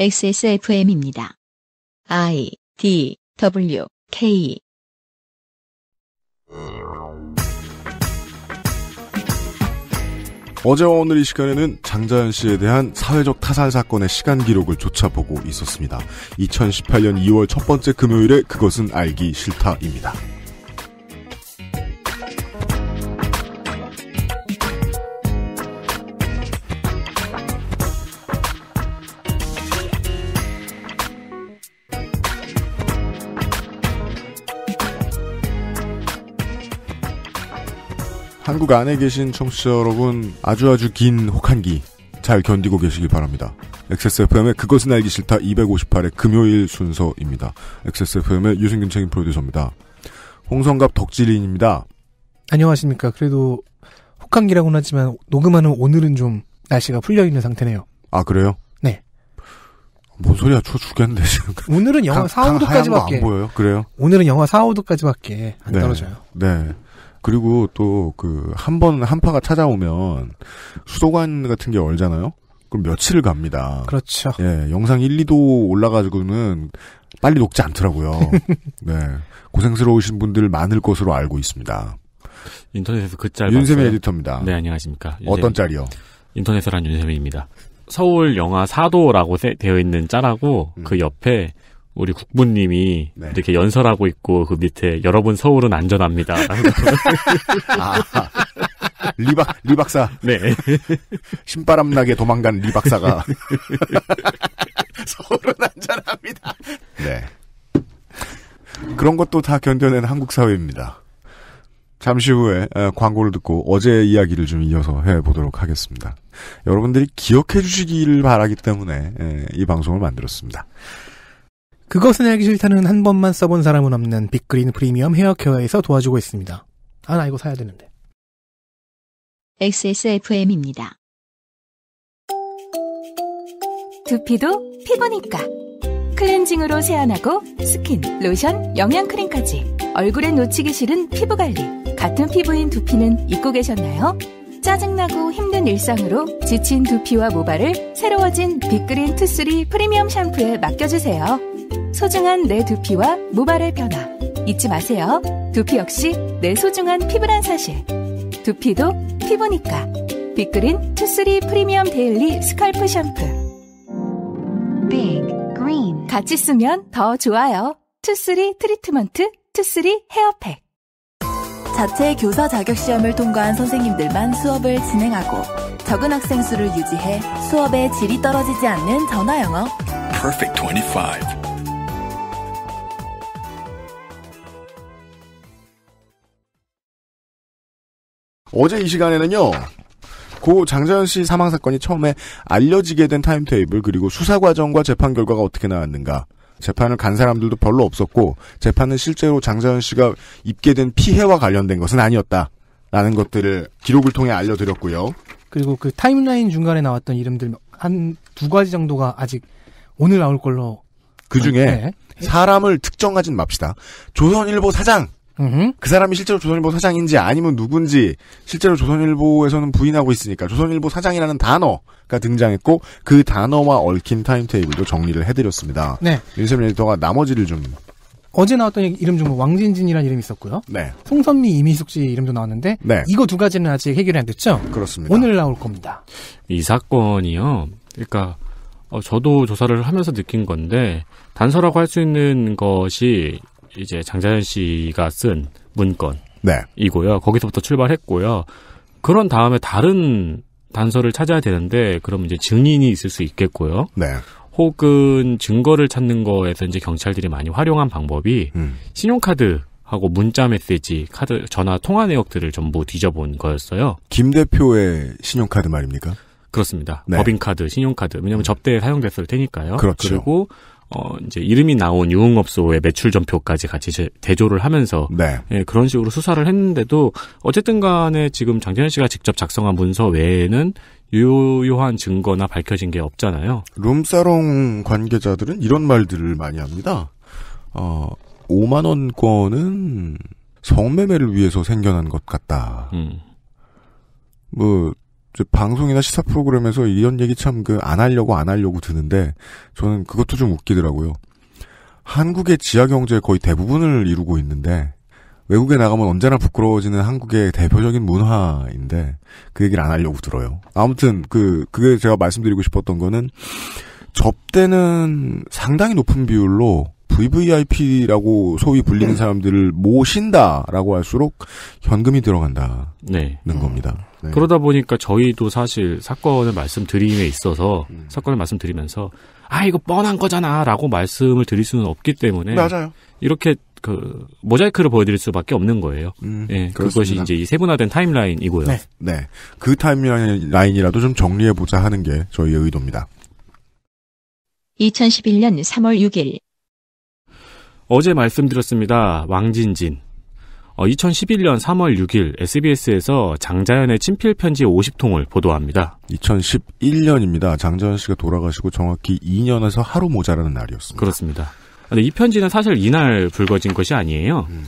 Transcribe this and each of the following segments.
XSFM입니다. I D W K 어제와 오늘 이 시간에는 장자연 씨에 대한 사회적 타살 사건의 시간 기록을 쫓아보고 있었습니다. 2018년 2월 첫 번째 금요일에 그것은 알기 싫다입니다. 한국 안에 계신 청취자 여러분 아주 아주 긴 혹한기 잘 견디고 계시길 바랍니다. XSFM의 그것은 알기 싫다 258의 금요일 순서입니다. XSFM의 유승균 책임 프로듀서입니다. 홍성갑 덕질인입니다. 안녕하십니까. 그래도 혹한기라고는 하지만 녹음하는 오늘은 좀 날씨가 풀려있는 상태네요. 아 그래요? 네. 뭔 소리야 추워 죽겠는데 지금. 오늘은 영하 4, 5도까지밖에 안 보여요. 그래요? 오늘은 영하 4, 5도까지밖에 안 네, 떨어져요. 네. 그리고 또 그 한 번 한파가 찾아오면 수도관 같은 게 얼잖아요. 그럼 며칠을 갑니다. 그렇죠. 예, 영상 1, 2도 올라가지고는 빨리 녹지 않더라고요. 네, 고생스러우신 분들 많을 것으로 알고 있습니다. 인터넷에서 그 짤. 윤세미 에디터입니다. 네, 안녕하십니까. 어떤 짤이요? 인터넷을 한 윤세미입니다. 서울 영하 4도라고 되어 있는 짤하고 그 음. 그 옆에 우리 국부님이 네. 이렇게 연설하고 있고 그 밑에 여러분 서울은 안전합니다. 아, 리박 리박사. 네. 신바람 나게 도망간 리박사가 서울은 안전합니다. 네. 그런 것도 다 견뎌낸 한국 사회입니다. 잠시 후에 광고를 듣고 어제 이야기를 좀 이어서 해보도록 하겠습니다. 여러분들이 기억해 주시길 바라기 때문에 이 방송을 만들었습니다. 그것은 알기 싫다는 한 번만 써본 사람은 없는 빅그린 프리미엄 헤어케어에서 도와주고 있습니다. 아, 나 이거 사야 되는데. XSFM입니다. 두피도 피부니까. 클렌징으로 세안하고 스킨, 로션, 영양크림까지. 얼굴에 놓치기 싫은 피부관리. 같은 피부인 두피는 잊고 계셨나요? 짜증나고 힘든 일상으로 지친 두피와 모발을 새로워진 빅그린 투쓰리 프리미엄 샴푸에 맡겨주세요. 소중한 내 두피와 모발의 변화 잊지 마세요. 두피 역시 내 소중한 피부란 사실. 두피도 피부니까. 빅그린 투쓰리 프리미엄 데일리 스컬프 샴푸. 빅 그린 같이 쓰면 더 좋아요. 투쓰리 트리트먼트 투쓰리 헤어팩. 자체 교사 자격 시험을 통과한 선생님들만 수업을 진행하고 적은 학생 수를 유지해 수업의 질이 떨어지지 않는 전화 영어. Perfect 25. 어제 이 시간에는요. 고 장자연 씨 사망 사건이 처음에 알려지게 된 타임테이블 그리고 수사 과정과 재판 결과가 어떻게 나왔는가 재판을 간 사람들도 별로 없었고 재판은 실제로 장자연 씨가 입게 된 피해와 관련된 것은 아니었다라는 것들을 기록을 통해 알려드렸고요. 그리고 그 타임라인 중간에 나왔던 이름들 한 두 가지 정도가 아직 오늘 나올 걸로 그 중에 네. 사람을 특정하진 맙시다. 조선일보 사장 으흠. 음? 그 사람이 실제로 조선일보 사장인지 아니면 누군지 실제로 조선일보에서는 부인하고 있으니까 조선일보 사장이라는 단어가 등장했고 그 단어와 얽힌 타임테이블도 정리를 해드렸습니다. 네. 윤세민 에디터가 나머지를 좀 어제 나왔던 이름 중 왕진진이라는 이름이 있었고요. 네. 송선미, 이미숙 씨 이름도 나왔는데 네. 이거 두 가지는 아직 해결이 안 됐죠? 그렇습니다. 오늘 나올 겁니다. 이 사건이요. 그러니까 어, 저도 조사를 하면서 느낀 건데 단서라고 할 수 있는 것이 이제 장자연 씨가 쓴 네. 문건이고요. 네. 거기서부터 출발했고요. 그런 다음에 다른 단서를 찾아야 되는데 그럼 이제 증인이 있을 수 있겠고요. 네. 혹은 증거를 찾는 거에서 이제 경찰들이 많이 활용한 방법이 음. 신용카드 하고 문자 메시지, 카드 전화 통화 내역들을 전부 뒤져본 거였어요. 김 대표의 신용카드 말입니까? 그렇습니다. 네. 법인카드, 신용카드. 왜냐하면 음. 접대에 사용됐을 테니까요. 그렇죠. 그리고 어, 이제 이름이 나온 유흥업소의 매출 전표까지 같이 대조를 하면서 네. 예, 그런 식으로 수사를 했는데도 어쨌든 간에 지금 장재현 씨가 직접 작성한 문서 외에는 유효한 증거나 밝혀진 게 없잖아요. 룸사롱 관계자들은 이런 말들을 많이 합니다. 어, 5만 원권은 성매매를 위해서 생겨난 것 같다. 음. 뭐 방송이나 시사 프로그램에서 이런 얘기 참 그 안 하려고 안 하려고 드는데 저는 그것도 좀 웃기더라고요. 한국의 지하 경제 거의 대부분을 이루고 있는데 외국에 나가면 언제나 부끄러워지는 한국의 대표적인 문화인데 그 얘기를 안 하려고 들어요. 아무튼 그 그게 제가 말씀드리고 싶었던 거는 접대는 상당히 높은 비율로 VVIP라고 소위 불리는 네. 사람들을 모신다라고 할수록 현금이 들어간다는 네. 겁니다. 네. 그러다 보니까 저희도 사실 사건을 말씀드림에 있어서 음. 사건을 말씀드리면서 아 이거 뻔한 거잖아라고 말씀을 드릴 수는 없기 때문에 맞아요. 이렇게 그 모자이크를 보여드릴 수밖에 없는 거예요. 음, 예, 그것이 이제 이 세분화된 타임라인이고요. 네, 네. 그 타임라인이라도 좀 정리해 보자 하는 게 저희의 의도입니다. 2011년 3월 6일 어제 말씀드렸습니다. 왕진진. 어, 2011년 3월 6일 SBS에서 장자연의 친필 편지 50통을 보도합니다. 2011년입니다. 장자연 씨가 돌아가시고 정확히 2년에서 하루 모자라는 날이었습니다. 그렇습니다. 근데 이 편지는 사실 이날 불거진 것이 아니에요. 음.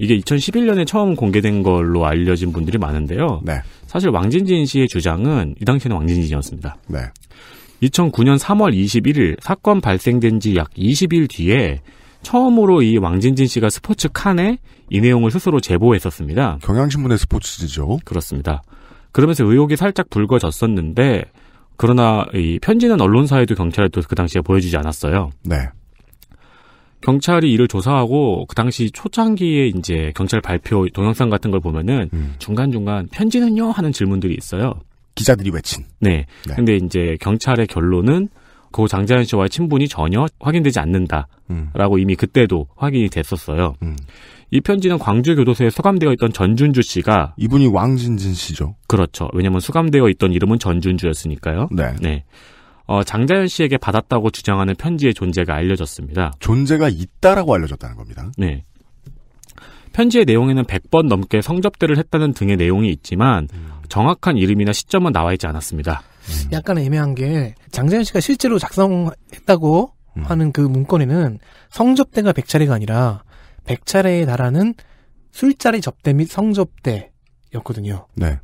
이게 2011년에 처음 공개된 걸로 알려진 분들이 많은데요. 네. 사실 왕진진 씨의 주장은 이 당시에는 왕진진이었습니다. 네. 2009년 3월 21일 사건 발생된 지 약 20일 뒤에 처음으로 이 왕진진 씨가 스포츠 칸에 이 내용을 스스로 제보했었습니다. 경향신문의 스포츠지죠. 그렇습니다. 그러면서 의혹이 살짝 불거졌었는데 그러나 이 편지는 언론사에도 경찰에 도그 당시에 보여주지 않았어요. 네. 경찰이 이를 조사하고 그 당시 초창기에 이제 경찰 발표 동영상 같은 걸 보면은 음. 중간중간 편지는요 하는 질문들이 있어요. 기자들이 외친. 네. 네. 근데 이제 경찰의 결론은 고 그 장자연 씨와의 친분이 전혀 확인되지 않는다라고 음. 이미 그때도 확인이 됐었어요. 음. 이 편지는 광주교도소에 수감되어 있던 전준주 씨가 이분이 왕진진 씨죠. 그렇죠. 왜냐하면 수감되어 있던 이름은 전준주였으니까요. 네. 네. 어, 장자연 씨에게 받았다고 주장하는 편지의 존재가 알려졌습니다. 존재가 있다라고 알려졌다는 겁니다. 네. 편지의 내용에는 100번 넘게 성접대를 했다는 등의 내용이 있지만 음. 정확한 이름이나 시점은 나와 있지 않았습니다. 음. 약간 애매한 게 장재현 씨가 실제로 작성했다고 음. 하는 그 문건에는 성접대가 백차례가 아니라 백차례에달하는 술자리 접대 및 성접대였거든요. 네.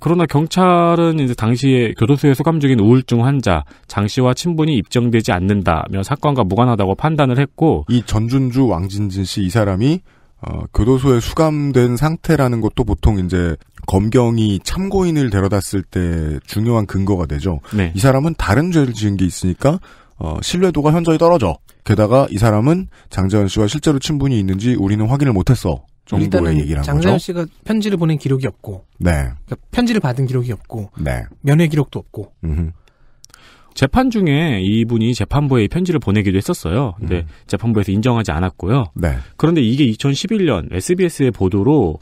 그러나 경찰은 이제 당시에 교도소에 소감 중인 우울증 환자 장 씨와 친분이 입증되지 않는다며 사건과 무관하다고 판단을 했고 이 전준주 왕진진 씨 이 사람이 어, 교도소에 수감된 상태라는 것도 보통 이제 검경이 참고인을 데려다 쓸 때 중요한 근거가 되죠. 네. 이 사람은 다른 죄를 지은 게 있으니까 어, 신뢰도가 현저히 떨어져. 게다가 이 사람은 장재현 씨와 실제로 친분이 있는지 우리는 확인을 못했어. 정도의 일단은 장재현 씨가 편지를 보낸 기록이 없고, 네. 그러니까 편지를 받은 기록이 없고, 네. 면회 기록도 없고, 음흠. 재판 중에 이분이 재판부에 편지를 보내기도 했었어요. 근데 음. 재판부에서 인정하지 않았고요. 네. 그런데 이게 2011년 SBS의 보도로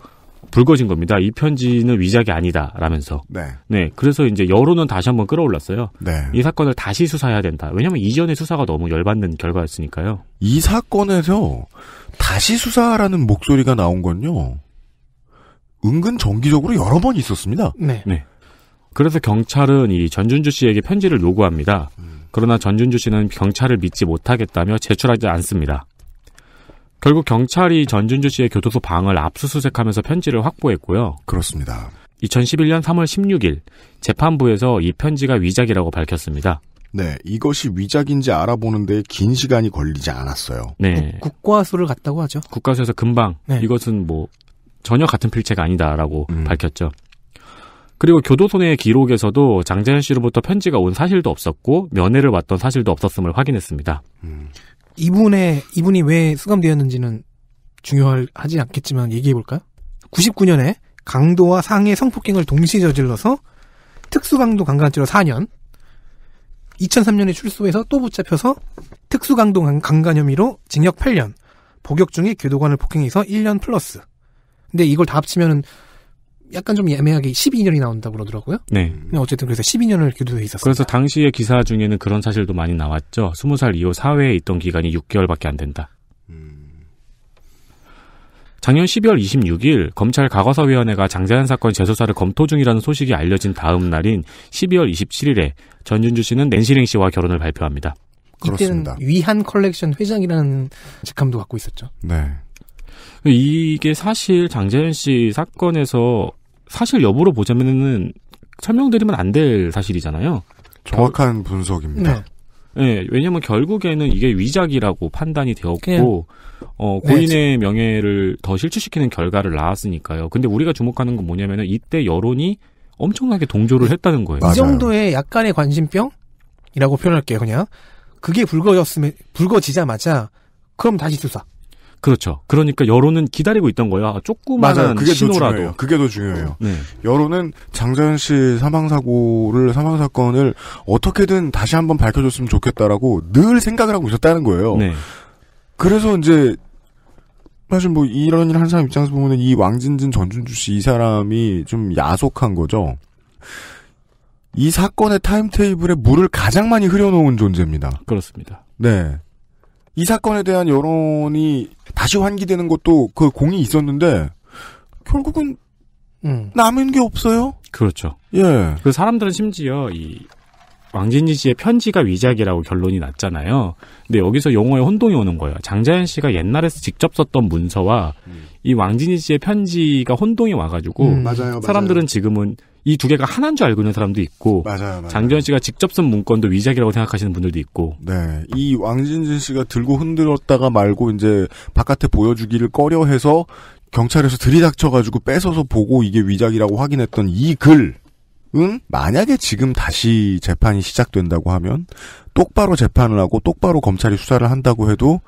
불거진 겁니다. 이 편지는 위작이 아니다라면서. 네. 네. 그래서 이제 여론은 다시 한번 끌어올랐어요. 네. 이 사건을 다시 수사해야 된다. 왜냐하면 이전의 수사가 너무 열받는 결과였으니까요. 이 사건에서 다시 수사라는 목소리가 나온 건요. 은근 정기적으로 여러 번 있었습니다. 네. 네. 그래서 경찰은 이 전준주 씨에게 편지를 요구합니다. 음. 그러나 전준주 씨는 경찰을 믿지 못하겠다며 제출하지 않습니다. 결국 경찰이 전준주 씨의 교도소 방을 압수수색하면서 편지를 확보했고요. 그렇습니다. 2011년 3월 16일 재판부에서 이 편지가 위작이라고 밝혔습니다. 네, 이것이 위작인지 알아보는데 긴 시간이 걸리지 않았어요. 네, 국과수를 갔다고 하죠. 국과수에서 금방 네. 이것은 뭐 전혀 같은 필체가 아니다라고 음. 밝혔죠. 그리고 교도소 내의 기록에서도 장재현 씨로부터 편지가 온 사실도 없었고 면회를 왔던 사실도 없었음을 확인했습니다. 음. 이분의 이분이 왜 수감되었는지는 중요하지 않겠지만 얘기해 볼까요? 99년에 강도와 상해 성폭행을 동시에 저질러서 특수강도 강간죄로 4년, 2003년에 출소해서 또 붙잡혀서 특수강도 강간 혐의로 징역 8년, 복역 중에 교도관을 폭행해서 1년 플러스. 근데 이걸 다 합치면은 약간 좀 애매하게 12년이 나온다고 그러더라고요. 네. 어쨌든 그래서 12년을 기도돼 있었어요. 그래서 당시의 기사 중에는 그런 사실도 많이 나왔죠. 20살 이후 사회에 있던 기간이 6개월밖에 안 된다. 작년 12월 26일 검찰 과거사위원회가 장자연 사건 재수사를 검토 중이라는 소식이 알려진 다음 날인 12월 27일에 전윤주 씨는 낸시링 씨와 결혼을 발표합니다. 이때는 위한 컬렉션 회장이라는 직함도 갖고 있었죠. 네. 이게 사실 장재현 씨 사건에서 사실 여부로 보자면은 설명드리면 안 될 사실이잖아요. 정확한 분석입니다. 네. 네 왜냐하면 결국에는 이게 위작이라고 판단이 되었고 어, 네, 고인의 네, 명예를 더 실추시키는 결과를 낳았으니까요. 근데 우리가 주목하는 건 뭐냐면은 이때 여론이 엄청나게 동조를 했다는 거예요. 맞아요. 이 정도의 약간의 관심병이라고 표현할게요, 그냥. 그게 불거졌으면 불거지자마자 그럼 다시 수사. 그렇죠. 그러니까 여론은 기다리고 있던 거야. 아, 조금마 그게 신호라도. 중요해요. 그게 더 중요해요. 네. 여론은 장자연 씨 사망 사고를 사망 사건을 어떻게든 다시 한번 밝혀줬으면 좋겠다라고 늘 생각을 하고 있었다는 거예요. 네. 그래서 이제 사실 뭐 이런 일한 사람 입장에서 보면 이 왕진진 전준주 씨 이 사람이 좀 야속한 거죠. 이 사건의 타임테이블에 물을 가장 많이 흐려놓은 존재입니다. 그렇습니다. 네. 이 사건에 대한 여론이 다시 환기되는 것도 그 공이 있었는데 결국은 음. 남은 게 없어요. 그렇죠. 예. 그 사람들은 심지어 이 왕진이 씨의 편지가 위작이라고 결론이 났잖아요. 근데 여기서 용어의 혼동이 오는 거예요. 장자연 씨가 옛날에 서 직접 썼던 문서와 음. 이 왕진이 씨의 편지가 혼동이 와가지고 음, 맞아요, 사람들은 맞아요. 지금은 이두 개가 하나인 줄 알고 있는 사람도 있고 맞아요, 맞아요. 장지현 씨가 직접 쓴 문건도 위작이라고 생각하시는 분들도 있고 네. 이 왕진진 씨가 들고 흔들었다가 말고 이제 바깥에 보여주기를 꺼려해서 경찰에서 들이닥쳐가지고 뺏어서 보고 이게 위작이라고 확인했던 이 글은 만약에 지금 다시 재판이 시작된다고 하면 똑바로 재판을 하고 똑바로 검찰이 수사를 한다고 해도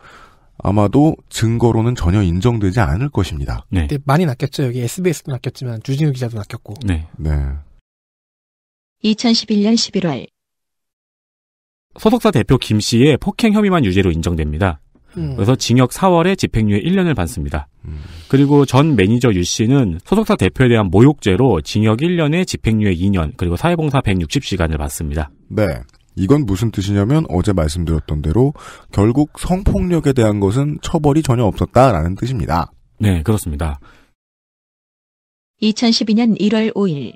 아마도 증거로는 전혀 인정되지 않을 것입니다. 네. 많이 낚였죠. 여기 SBS도 낚였지만 주진우 기자도 낚였고. 네. 네. 2011년 11월 소속사 대표 김 씨의 폭행 혐의만 유죄로 인정됩니다. 음. 그래서 징역 4월에 집행유예 1년을 받습니다. 음. 그리고 전 매니저 유 씨는 소속사 대표에 대한 모욕죄로 징역 1년에 집행유예 2년 그리고 사회봉사 160시간을 받습니다. 네. 이건 무슨 뜻이냐면 어제 말씀드렸던 대로 결국 성폭력에 대한 것은 처벌이 전혀 없었다라는 뜻입니다. 네, 그렇습니다. 2012년 1월 5일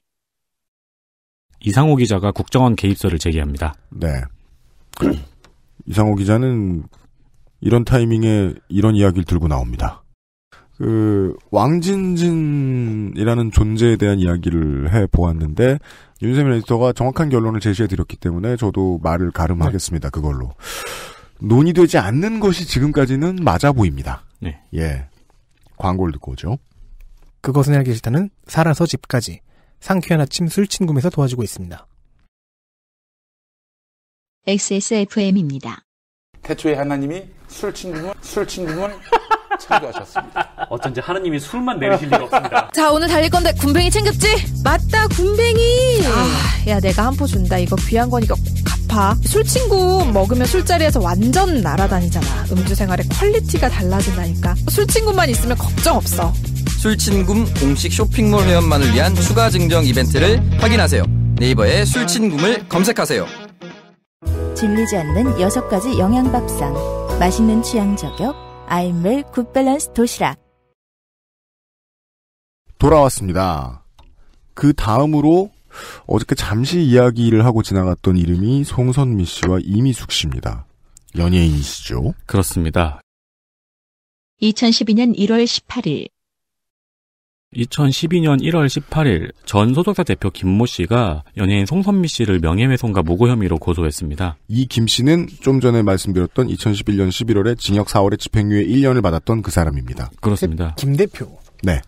이상호 기자가 국정원 개입설을 제기합니다. 네. 이상호 기자는 이런 타이밍에 이런 이야기를 들고 나옵니다. 그 왕진진이라는 존재에 대한 이야기를 해 보았는데 윤세민 에디터가 정확한 결론을 제시해드렸기 때문에 저도 말을 가름하겠습니다. 네. 그걸로. 논의되지 않는 것이 지금까지는 맞아 보입니다. 네. 예. 광고를 듣고 오죠. 그것은 알기 싫다는 살아서 집까지 상쾌한 아침 술친구에서 도와주고 있습니다. XSFM입니다. 태초에 하나님이 술친구을 술친구을 창조하셨습니다. 어쩐지 하느님이 술만 내리실 리가 없습니다. 자, 오늘 달릴 건데 군뱅이 챙겼지? 맞다, 군뱅이. 아, 야, 내가 한 포 준다. 이거 귀한 거니까 꼭 갚아. 술 친구 먹으면 술자리에서 완전 날아다니잖아. 음주 생활의 퀄리티가 달라진다니까. 술 친구만 있으면 걱정 없어. 술친구 공식 쇼핑몰 회원만을 위한 추가 증정 이벤트를 확인하세요. 네이버에 술친구을 검색하세요. 질리지 않는 여섯 가지 영양 밥상, 맛있는 취향 저격. 아임웰 굿밸런스 도시락. 돌아왔습니다. 그 다음으로 어저께 잠시 이야기를 하고 지나갔던 이름이 송선미 씨와 이미숙 씨입니다. 연예인이시죠? 그렇습니다. 2012년 1월 18일 2012년 1월 18일 전 소속사 대표 김모 씨가 연예인 송선미 씨를 명예훼손과 무고 혐의로 고소했습니다. 이 김 씨는 좀 전에 말씀드렸던 2011년 11월에 징역 4월에 집행유예 1년을 받았던 그 사람입니다. 그렇습니다. 김 대표. 네.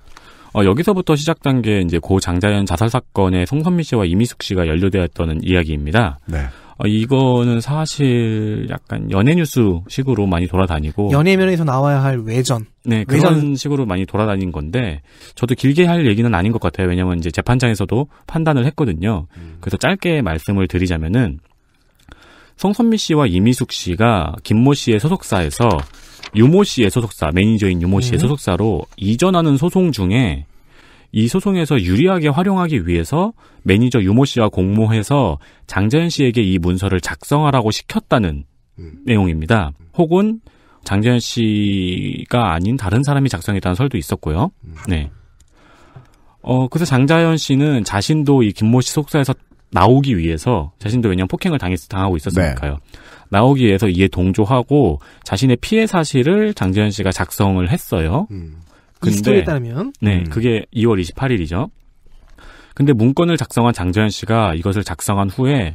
어, 여기서부터 시작된 게 이제 고 장자연 자살 사건에 송선미 씨와 이미숙 씨가 연루되었다는 이야기입니다. 네. 어, 이거는 사실 약간 연예 뉴스식으로 많이 돌아다니고 연예면에서 나와야 할 외전. 네, 그런 식으로 많이 돌아다닌 건데 저도 길게 할 얘기는 아닌 것 같아요. 왜냐면 이제 재판장에서도 판단을 했거든요. 음. 그래서 짧게 말씀을 드리자면은 성선미 씨와 이미숙 씨가 김모 씨의 소속사에서 유모 씨의 소속사, 매니저인 유모 씨의 음. 소속사로 이전하는 소송 중에 이 소송에서 유리하게 활용하기 위해서 매니저 유모 씨와 공모해서 장재현 씨에게 이 문서를 작성하라고 시켰다는 음. 내용입니다. 혹은 장재현 씨가 아닌 다른 사람이 작성했다는 설도 있었고요. 음. 네. 어, 그래서 장자연 씨는 자신도 이 김모 씨 속사에서 나오기 위해서 자신도 왜냐면 폭행을 당했, 당하고 있었으니까요. 네. 나오기 위해서 이에 동조하고 자신의 피해 사실을 장재현 씨가 작성을 했어요. 음. 근데 따르면 네, 음. 그게 2월 28일이죠. 근데 문건을 작성한 장재현 씨가 이것을 작성한 후에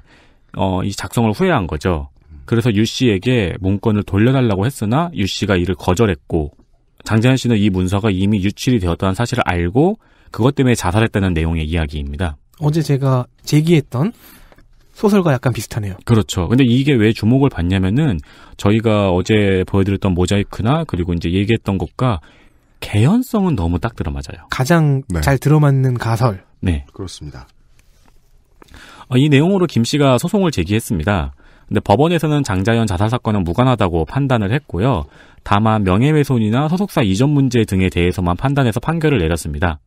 어, 이 작성을 후회한 거죠. 그래서 유 씨에게 문건을 돌려달라고 했으나 유 씨가 이를 거절했고 장재현 씨는 이 문서가 이미 유출이 되었다는 사실을 알고 그것 때문에 자살했다는 내용의 이야기입니다. 어제 제가 제기했던 소설과 약간 비슷하네요. 그렇죠. 근데 이게 왜 주목을 받냐면은 저희가 어제 보여드렸던 모자이크나 그리고 이제 얘기했던 것과 개연성은 너무 딱 들어맞아요. 가장 네. 잘 들어맞는 가설. 네. 그렇습니다. 어, 이 내용으로 김 씨가 소송을 제기했습니다. 근데 법원에서는 장자연 자살 사건은 무관하다고 판단을 했고요. 다만 명예훼손이나 소속사 이전 문제 등에 대해서만 판단해서 판결을 내렸습니다.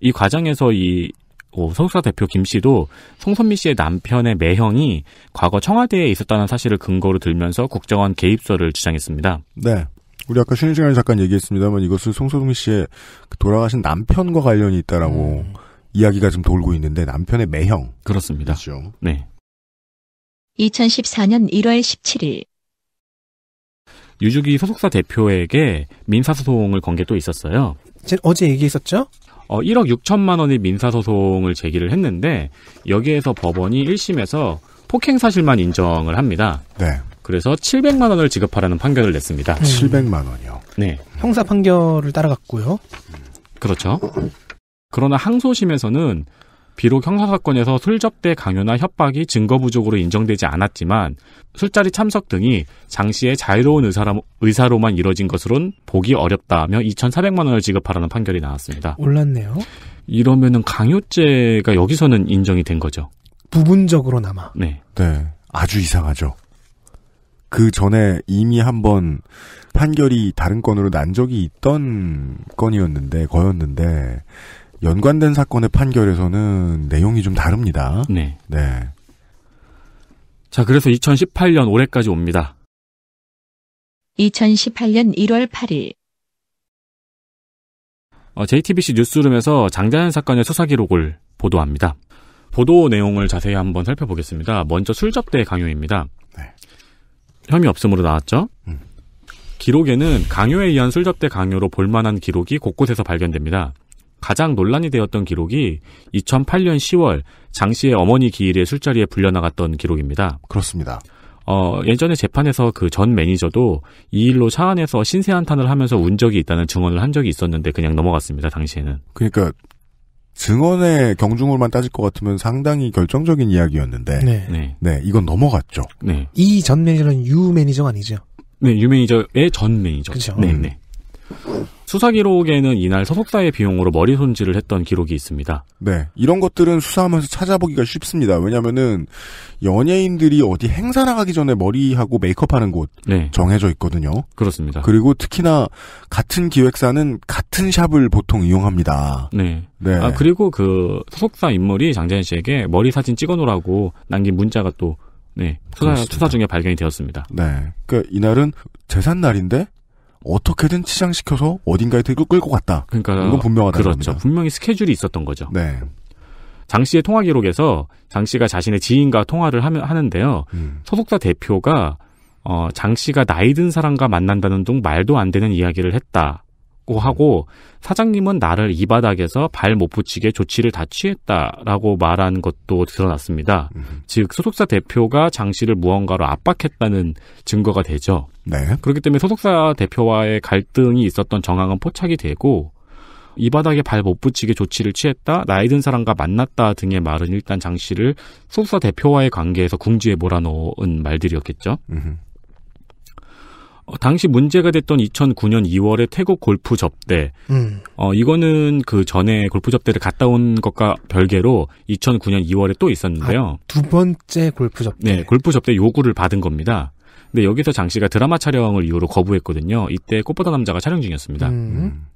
이 과정에서 이 소속사 대표 김 씨도 송선미 씨의 남편의 매형이 과거 청와대에 있었다는 사실을 근거로 들면서 국정원 개입설을 주장했습니다. 네. 우리 아까 쉬는 시간에 잠깐 얘기했습니다만 이것은 송소동 씨의 그 돌아가신 남편과 관련이 있다라고 음. 이야기가 좀 돌고 있는데 남편의 매형. 그렇습니다. 그렇죠. 네. 2014년 1월 17일 유주기 소속사 대표에게 민사소송을 건 게 또 있었어요. 어제 얘기했었죠? 어, 1억 6천만 원의 민사소송을 제기를 했는데 여기에서 법원이 1심에서 폭행 사실만 인정을 합니다. 네. 그래서 700만 원을 지급하라는 판결을 냈습니다. 700만 음. 원이요. 네. 형사 판결을 따라갔고요. 그렇죠. 그러나 항소심에서는 비록 형사사건에서 술접대 강요나 협박이 증거 부족으로 인정되지 않았지만 술자리 참석 등이 장 씨의 자유로운 의사로, 의사로만 이뤄진 것으론 보기 어렵다며 2,400만 원을 지급하라는 판결이 나왔습니다. 올랐네요. 이러면은 강요죄가 여기서는 인정이 된 거죠. 부분적으로나마. 네. 네. 아주 이상하죠. 그 전에 이미 한번 판결이 다른 건으로 난 적이 있던 건이었는데 거였는데 연관된 사건의 판결에서는 내용이 좀 다릅니다. 네. 네. 자, 그래서 2018년 올해까지 옵니다. 2018년 1월 8일 어, JTBC 뉴스룸에서 장자연 사건의 수사 기록을 보도합니다. 보도 내용을 자세히 한번 살펴보겠습니다. 먼저 술접대 강요입니다. 혐의 없음으로 나왔죠. 음. 기록에는 강요에 의한 술접대 강요로 볼만한 기록이 곳곳에서 발견됩니다. 가장 논란이 되었던 기록이 2008년 10월 장 씨의 어머니 기일의 술자리에 불려나갔던 기록입니다. 그렇습니다. 어, 예전에 재판에서 그 전 매니저도 이 일로 차 안에서 신세한탄을 하면서 운 적이 있다는 증언을 한 적이 있었는데 그냥 넘어갔습니다, 당시에는. 그러니까 증언의 경중으로만 따질 것 같으면 상당히 결정적인 이야기였는데 네, 네. 네 이건 넘어갔죠. 네. 이 전 매니저는 유매니저 아니죠. 네, 유 매니저의 전 매니저. 그렇죠. 네, 네. 수사 기록에는 이날 소속사의 비용으로 머리 손질을 했던 기록이 있습니다. 네. 이런 것들은 수사하면서 찾아보기가 쉽습니다. 왜냐면은 연예인들이 어디 행사 나가기 전에 머리하고 메이크업 하는 곳 네. 정해져 있거든요. 그렇습니다. 그리고 특히나 같은 기획사는 같은 샵을 보통 이용합니다. 네. 네. 아, 그리고 그 소속사 인물이 장재현 씨에게 머리 사진 찍어 놓으라고 남긴 문자가 또 네. 수사, 수사 중에 발견이 되었습니다. 네. 그니까 이날은 재산 날인데 어떻게든 치장시켜서 어딘가에 끌고 갔다. 그러니까 이건 분명하다. 그렇죠. 겁니다. 분명히 스케줄이 있었던 거죠. 네. 장 씨의 통화 기록에서 장 씨가 자신의 지인과 통화를 하는데요. 하 음. 소속사 대표가 어, 장 씨가 나이 든 사람과 만난다는 둥 말도 안 되는 이야기를 했다고 하고 사장님은 나를 이 바닥에서 발 못 붙이게 조치를 다 취했다라고 말한 것도 드러났습니다. 음. 즉 소속사 대표가 장 씨를 무언가로 압박했다는 증거가 되죠. 네. 그렇기 때문에 소속사 대표와의 갈등이 있었던 정황은 포착이 되고 이 바닥에 발 못 붙이게 조치를 취했다, 나이 든 사람과 만났다 등의 말은 일단 장 씨를 소속사 대표와의 관계에서 궁지에 몰아넣은 말들이었겠죠. 음 당시 문제가 됐던 2009년 2월에 태국 골프 접대. 음. 어, 이거는 그 전에 골프 접대를 갔다 온 것과 별개로 2009년 2월에 또 있었는데요. 아, 두 번째 골프 접대. 네, 골프 접대 요구를 받은 겁니다. 근데 여기서 장 씨가 드라마 촬영을 이유로 거부했거든요. 이때 꽃보다 남자가 촬영 중이었습니다. 음. 음.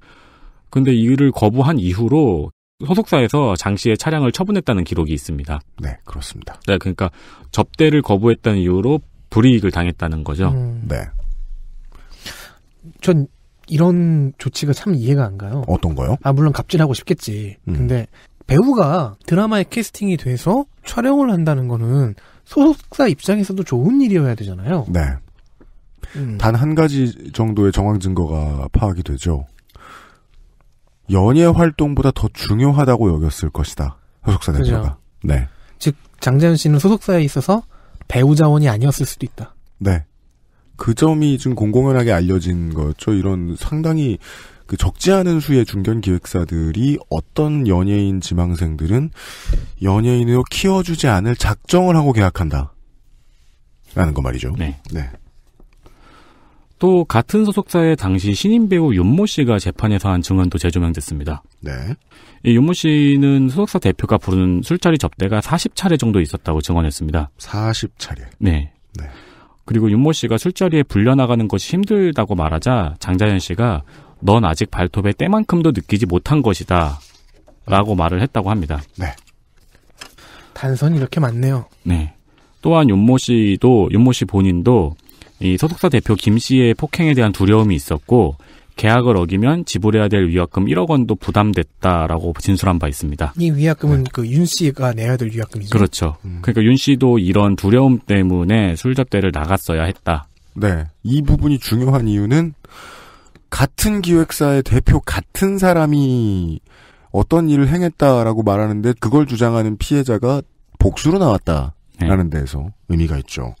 근데 이를 거부한 이후로 소속사에서 장 씨의 차량을 처분했다는 기록이 있습니다. 네, 그렇습니다. 네, 그러니까 접대를 거부했다는 이유로 불이익을 당했다는 거죠. 음. 네. 전 이런 조치가 참 이해가 안 가요. 어떤 거요? 아, 물론 갑질하고 싶겠지. 음. 근데 배우가 드라마에 캐스팅이 돼서 촬영을 한다는 거는 소속사 입장에서도 좋은 일이어야 되잖아요. 네. 음. 단한 가지 정도의 정황 증거가 파악이 되죠. 연예 활동보다 더 중요하다고 여겼을 것이다. 소속사 대표가. 네. 즉 장재현 씨는 소속사에 있어서 배우 자원이 아니었을 수도 있다. 네. 그 점이 지금 공공연하게 알려진 거였죠. 이런 상당히 그 적지 않은 수의 중견 기획사들이 어떤 연예인 지망생들은 연예인으로 키워주지 않을 작정을 하고 계약한다. 라는 거 말이죠. 네. 네. 또 같은 소속사의 당시 신인 배우 윤모 씨가 재판에서 한 증언도 재조명됐습니다. 네. 이 윤모 씨는 소속사 대표가 부르는 술자리 접대가 40차례 정도 있었다고 증언했습니다. 40차례. 네. 네. 그리고 윤모 씨가 술자리에 불려나가는 것이 힘들다고 말하자 장자연 씨가 넌 아직 발톱의 때만큼도 느끼지 못한 것이다. 라고 말을 했다고 합니다. 네. 단선이 이렇게 많네요. 네. 또한 윤모 씨도, 윤모 씨 본인도 이 소속사 대표 김 씨의 폭행에 대한 두려움이 있었고, 계약을 어기면 지불해야 될 위약금 1억 원도 부담됐다라고 진술한 바 있습니다. 이 위약금은 네. 그윤 씨가 내야 될 위약금이죠. 그렇죠. 음. 그러니까 윤 씨도 이런 두려움 때문에 술잡대를 나갔어야 했다. 네. 이 부분이 중요한 이유는 같은 기획사의 대표 같은 사람이 어떤 일을 행했다라고 말하는데 그걸 주장하는 피해자가 복수로 나왔다라는 네. 데에서 의미가 있죠.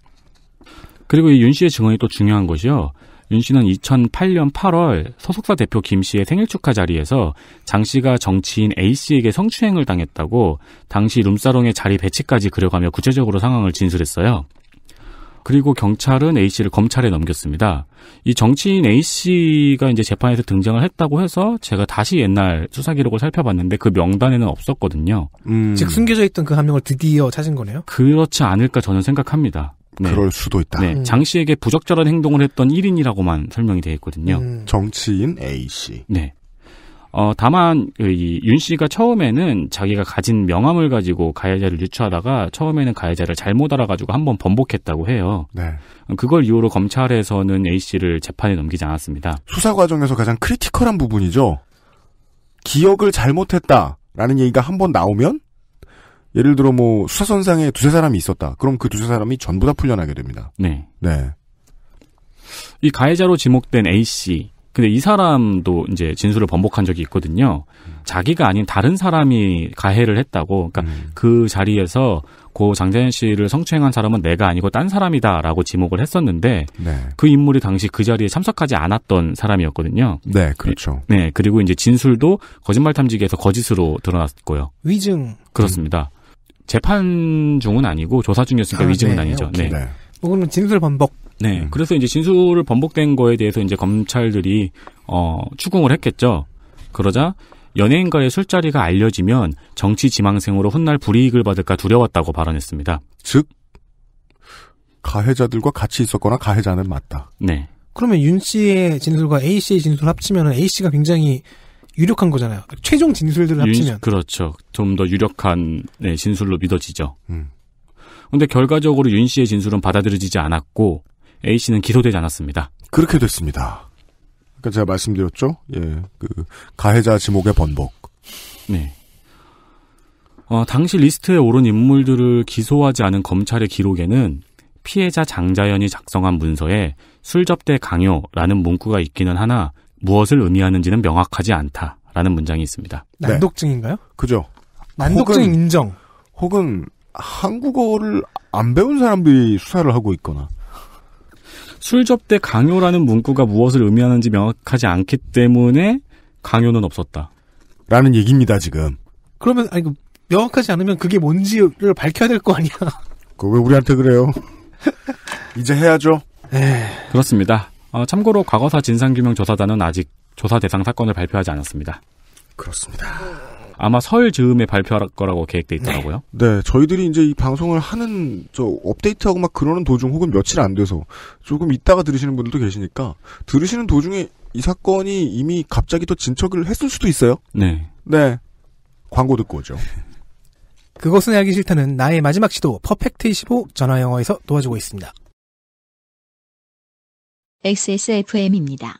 그리고 이 윤 씨의 증언이 또 중요한 것이요. 윤 씨는 2008년 8월 소속사 대표 김 씨의 생일 축하 자리에서 장 씨가 정치인 A 씨에게 성추행을 당했다고 당시 룸사롱의 자리 배치까지 그려가며 구체적으로 상황을 진술했어요. 그리고 경찰은 A 씨를 검찰에 넘겼습니다. 이 정치인 A 씨가 이제 재판에서 등장을 했다고 해서 제가 다시 옛날 수사 기록을 살펴봤는데 그 명단에는 없었거든요. 음. 즉 숨겨져 있던 그 한 명을 드디어 찾은 거네요. 그렇지 않을까 저는 생각합니다. 네. 그럴 수도 있다. 네. 음. 장 씨에게 부적절한 행동을 했던 1인이라고만 설명이 되어 있거든요. 음. 정치인 A 씨. 네. 어, 다만, 그 이, 윤 씨가 처음에는 자기가 가진 명함을 가지고 가해자를 유추하다가 처음에는 가해자를 잘못 알아가지고 한번 번복했다고 해요. 네. 그걸 이후로 검찰에서는 A 씨를 재판에 넘기지 않았습니다. 수사 과정에서 가장 크리티컬한 부분이죠. 기억을 잘못했다라는 얘기가 한 번 나오면 예를 들어 뭐 수사선상에 두세 사람이 있었다. 그럼 그 두세 사람이 전부 다 풀려나게 됩니다. 네. 네. 이 가해자로 지목된 A 씨 근데 이 사람도 이제 진술을 번복한 적이 있거든요. 자기가 아닌 다른 사람이 가해를 했다고. 그러니까 음. 그 자리에서 고 장재현 씨를 성추행한 사람은 내가 아니고 딴 사람이다라고 지목을 했었는데 네. 그 인물이 당시 그 자리에 참석하지 않았던 사람이었거든요. 네, 그렇죠. 네, 그리고 이제 진술도 거짓말 탐지기에서 거짓으로 드러났고요. 위증. 그렇습니다. 재판 중은 아니고 조사 중이었으니까 아, 위증은 네, 아니죠. 오케이. 네. 네. 뭐 그러면 진술 번복. 네. 음. 그래서 이제 진술을 번복된 거에 대해서 이제 검찰들이 어, 추궁을 했겠죠. 그러자 연예인과의 술자리가 알려지면 정치 지망생으로 훗날 불이익을 받을까 두려웠다고 발언했습니다. 즉 가해자들과 같이 있었거나 가해자는 맞다. 네. 그러면 윤 씨의 진술과 A 씨의 진술 합치면 A 씨가 굉장히 유력한 거잖아요. 최종 진술들을 합치면. 윤, 그렇죠. 좀 더 유력한 네, 진술로 믿어지죠. 음. 근데 결과적으로 윤 씨의 진술은 받아들여지지 않았고 A 씨는 기소되지 않았습니다. 그렇게 됐습니다. 아까 제가 말씀드렸죠? 예, 그 가해자 지목의 번복. 네. 어, 당시 리스트에 오른 인물들을 기소하지 않은 검찰의 기록에는 피해자 장자연이 작성한 문서에 술접대 강요라는 문구가 있기는 하나 무엇을 의미하는지는 명확하지 않다라는 문장이 있습니다. 네. 난독증인가요? 그죠. 난독증 혹은, 인정. 혹은 한국어를 안 배운 사람들이 수사를 하고 있거나 술접대 강요라는 문구가 무엇을 의미하는지 명확하지 않기 때문에 강요는 없었다. 라는 얘기입니다, 지금. 그러면, 아니, 그 명확하지 않으면 그게 뭔지를 밝혀야 될 거 아니야. 그왜 우리한테 그래요? 이제 해야죠. 에 네. 그렇습니다. 어, 참고로 과거사 진상규명조사단은 아직 조사 대상 사건을 발표하지 않았습니다. 그렇습니다. 아마 설 즈음에 발표할 거라고 계획돼 네. 있더라고요. 네. 네, 저희들이 이제 이 방송을 하는 저 업데이트하고 막 그러는 도중 혹은 며칠 안 돼서 조금 있다가 들으시는 분들도 계시니까 들으시는 도중에 이 사건이 이미 갑자기 또 진척을 했을 수도 있어요. 네. 네. 광고 듣고 오죠. 그것은 알기 싫다는 나의 마지막 시도 퍼펙트25 전화영어에서 도와주고 있습니다. XSFM입니다.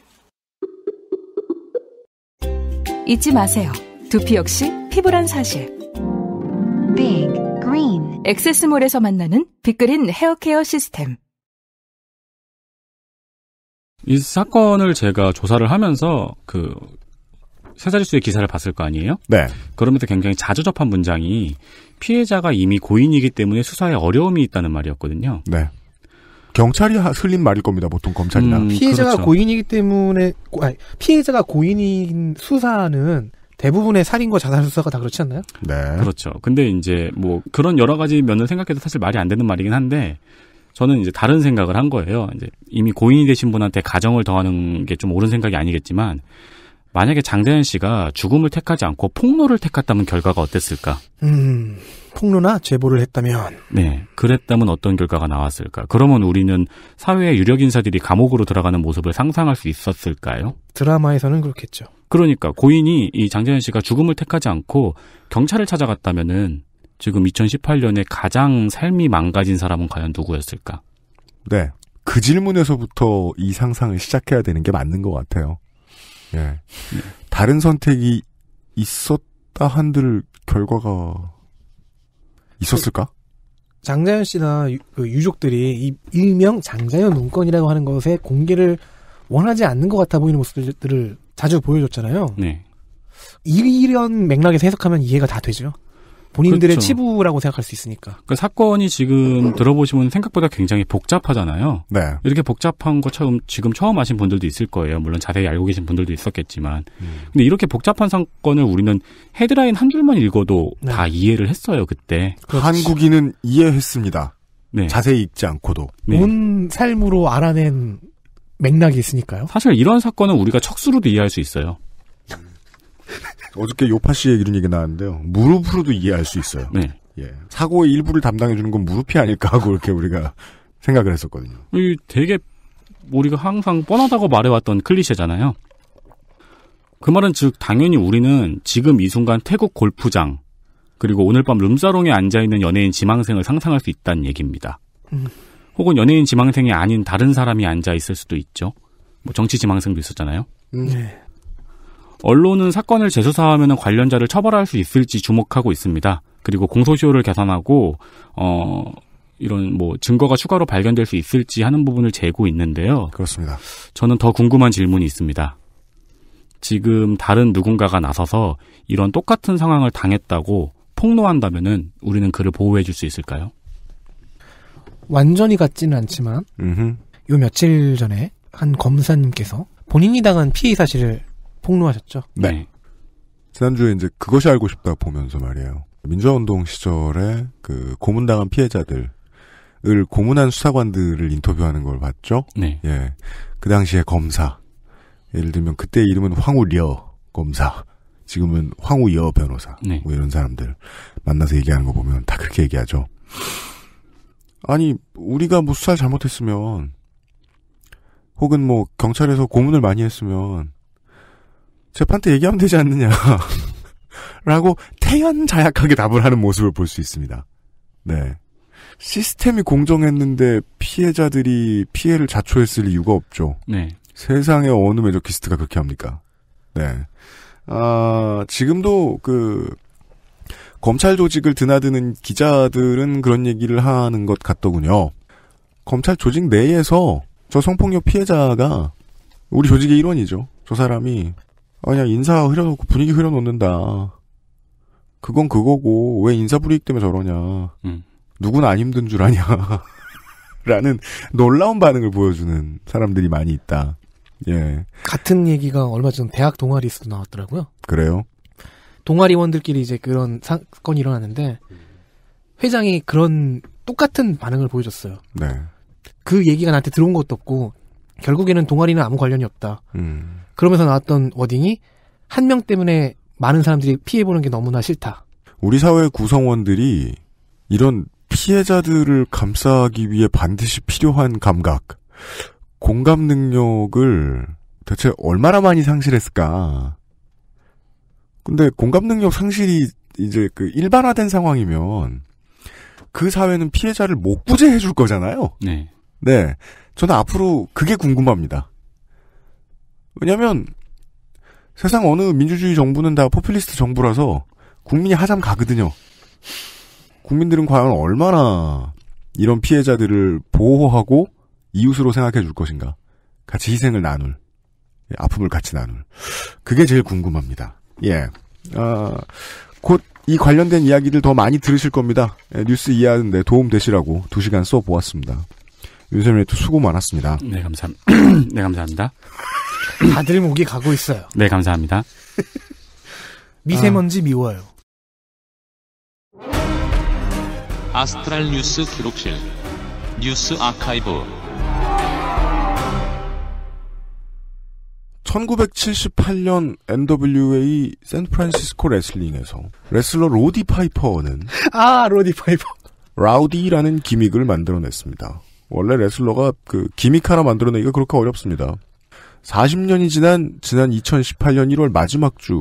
잊지 마세요. 두피 역시 피부란 사실. Big Green. 엑세스몰에서 만나는 빅그린 헤어케어 시스템. 이 사건을 제가 조사를 하면서 그 세자리수의 기사를 봤을 거 아니에요? 네. 그러면서 굉장히 자주 접한 문장이 피해자가 이미 고인이기 때문에 수사에 어려움이 있다는 말이었거든요. 네. 경찰이 흘린 말일 겁니다. 보통 검찰이나 음, 피해자가 그렇죠. 고인이기 때문에 아니, 피해자가 고인인 수사는 대부분의 살인과 자살 수사가 다 그렇지 않나요? 네. 그렇죠. 근데 이제 뭐 그런 여러 가지 면을 생각해도 사실 말이 안 되는 말이긴 한데 저는 이제 다른 생각을 한 거예요. 이제 이미 고인이 되신 분한테 가정을 더하는 게 좀 옳은 생각이 아니겠지만 만약에 장대현 씨가 죽음을 택하지 않고 폭로를 택했다면 결과가 어땠을까? 음, 폭로나 제보를 했다면. 네, 그랬다면 어떤 결과가 나왔을까? 그러면 우리는 사회의 유력 인사들이 감옥으로 들어가는 모습을 상상할 수 있었을까요? 드라마에서는 그렇겠죠. 그러니까 고인이 이 장재현 씨가 죽음을 택하지 않고 경찰을 찾아갔다면은 지금 2018년에 가장 삶이 망가진 사람은 과연 누구였을까? 네. 그 질문에서부터 이 상상을 시작해야 되는 게 맞는 것 같아요. 예. 다른 선택이 있었다 한들 결과가 있었을까? 장자연 씨나 유, 그 족들이이 일명 장자연 문건이라고 하는 것에 공개를 원하지 않는 것 같아 보이는 모습들을 자주 보여줬잖아요. 네. 이런 맥락에서 해석하면 이해가 다 되죠. 본인들의 그렇죠. 치부라고 생각할 수 있으니까. 그 사건이 지금 들어보시면 생각보다 굉장히 복잡하잖아요. 네. 이렇게 복잡한 거 처음 지금 처음 아신 분들도 있을 거예요. 물론 자세히 알고 계신 분들도 있었겠지만, 음. 근데 이렇게 복잡한 사건을 우리는 헤드라인 한 줄만 읽어도 네. 다 이해를 했어요 그때. 그렇지. 한국인은 이해했습니다. 네. 자세히 읽지 않고도 네. 온 삶으로 알아낸 맥락이 있으니까요. 사실 이런 사건은 우리가 척수로도 이해할 수 있어요. 어저께 요파 씨의 이런 얘기 나왔는데요. 무릎으로도 이해할 수 있어요. 네. 예. 사고의 일부를 담당해 주는 건 무릎이 아닐까 하고 이렇게 우리가 생각을 했었거든요. 이 되게 우리가 항상 뻔하다고 말해왔던 클리셰잖아요. 그 말은 즉 당연히 우리는 지금 이 순간 태국 골프장 그리고 오늘 밤 룸사롱에 앉아 있는 연예인 지망생을 상상할 수 있다는 얘기입니다. 음. 혹은 연예인 지망생이 아닌 다른 사람이 앉아 있을 수도 있죠. 뭐 정치 지망생도 있었잖아요. 네. 언론은 사건을 재수사하면 관련자를 처벌할 수 있을지 주목하고 있습니다. 그리고 공소시효를 계산하고 어 이런 뭐 증거가 추가로 발견될 수 있을지 하는 부분을 재고 있는데요. 그렇습니다. 저는 더 궁금한 질문이 있습니다. 지금 다른 누군가가 나서서 이런 똑같은 상황을 당했다고 폭로한다면은 우리는 그를 보호해 줄 수 있을까요? 완전히 같지는 않지만 음요 며칠 전에 한 검사님께서 본인이 당한 피해 사실을 폭로하셨죠. 네. 네. 지난주에 이제 그것이 알고 싶다 보면서 말이에요. 민주화운동 시절에 그 고문당한 피해자들을 고문한 수사관들을 인터뷰하는 걸 봤죠. 네. 예. 그 당시에 검사. 예를 들면 그때 이름은 황우려 검사. 지금은 황우여 변호사. 네. 뭐 이런 사람들 만나서 얘기하는 거 보면 다 그렇게 얘기하죠. 아니, 우리가 뭐 수사를 잘못했으면 혹은 뭐 경찰에서 고문을 많이 했으면 재판때 얘기하면 되지 않느냐. 라고 태연자약하게 답을 하는 모습을 볼 수 있습니다. 네. 시스템이 공정했는데 피해자들이 피해를 자초했을 이유가 없죠. 네. 세상에 어느 매저키스트가 그렇게 합니까? 네. 아, 지금도 그, 검찰 조직을 드나드는 기자들은 그런 얘기를 하는 것 같더군요. 검찰 조직 내에서 저 성폭력 피해자가 우리 조직의 일원이죠. 저 사람이 아니야 인사 흐려놓고 분위기 흐려놓는다. 그건 그거고 왜 인사 불이익 때문에 저러냐. 음. 누구는 안 힘든 줄 아냐. 라는 놀라운 반응을 보여주는 사람들이 많이 있다. 예. 같은 얘기가 얼마 전 대학 동아리에서도 나왔더라고요. 그래요? 동아리원들끼리 이제 그런 사건이 일어났는데 회장이 그런 똑같은 반응을 보여줬어요. 네. 그 얘기가 나한테 들어온 것도 없고 결국에는 동아리는 아무 관련이 없다. 음. 그러면서 나왔던 워딩이 한 명 때문에 많은 사람들이 피해보는 게 너무나 싫다. 우리 사회 구성원들이 이런 피해자들을 감싸기 위해 반드시 필요한 감각, 공감 능력을 대체 얼마나 많이 상실했을까. 근데 공감 능력 상실이 이제 그 일반화된 상황이면 그 사회는 피해자를 못 구제해줄 거잖아요. 네. 네. 저는 앞으로 그게 궁금합니다. 왜냐하면 세상 어느 민주주의 정부는 다 포퓰리스트 정부라서 국민이 하잠 가거든요. 국민들은 과연 얼마나 이런 피해자들을 보호하고 이웃으로 생각해 줄 것인가. 같이 희생을 나눌. 아픔을 같이 나눌. 그게 제일 궁금합니다. 예. 아, 곧이 관련된 이야기들 더 많이 들으실 겁니다. 예, 뉴스 이해하는데 도움 되시라고 두 시간 써보았습니다. 윤세민이도 수고 많았습니다. 네, 감사합니다. 네, 감사합니다. 다들 목이 가고 있어요. 네, 감사합니다. 미세먼지 아. 미워요. 아스트랄 뉴스 기록실 뉴스 아카이브 1978년 NWA 샌프란시스코 레슬링에서 레슬러 로디 파이퍼는 아 로디 파이퍼 라우디라는 기믹을 만들어냈습니다. 원래 레슬러가 그 기믹 하나 만들어내기가 그렇게 어렵습니다. 40년이 지난 지난 2018년 1월 마지막 주에